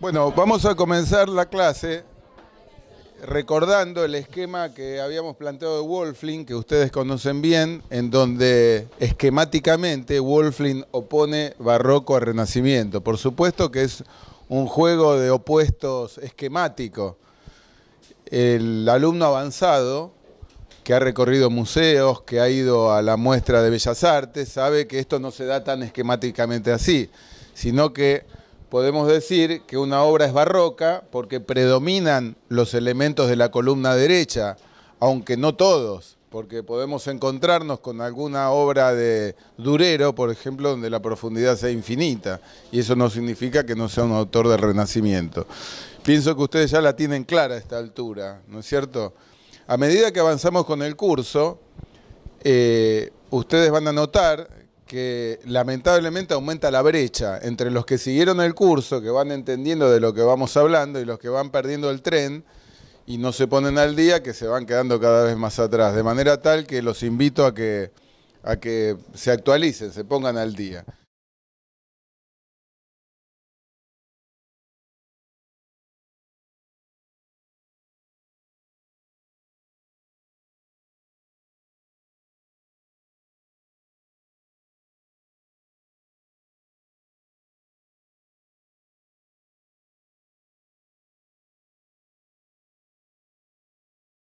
Bueno, vamos a comenzar la clase recordando el esquema que habíamos planteado de Wolfling, que ustedes conocen bien, en donde esquemáticamente Wolfling opone barroco a renacimiento. Por supuesto que es un juego de opuestos esquemático. El alumno avanzado, que ha recorrido museos, que ha ido a la muestra de Bellas Artes, sabe que esto no se da tan esquemáticamente así, sino que podemos decir que una obra es barroca porque predominan los elementos de la columna derecha, aunque no todos, porque podemos encontrarnos con alguna obra de Durero, por ejemplo, donde la profundidad sea infinita, y eso no significa que no sea un autor del Renacimiento. Pienso que ustedes ya la tienen clara a esta altura, ¿no es cierto? A medida que avanzamos con el curso, eh, ustedes van a notar que lamentablemente aumenta la brecha entre los que siguieron el curso, que van entendiendo de lo que vamos hablando y los que van perdiendo el tren y no se ponen al día, que se van quedando cada vez más atrás. De manera tal que los invito a que, a que se actualicen, se pongan al día.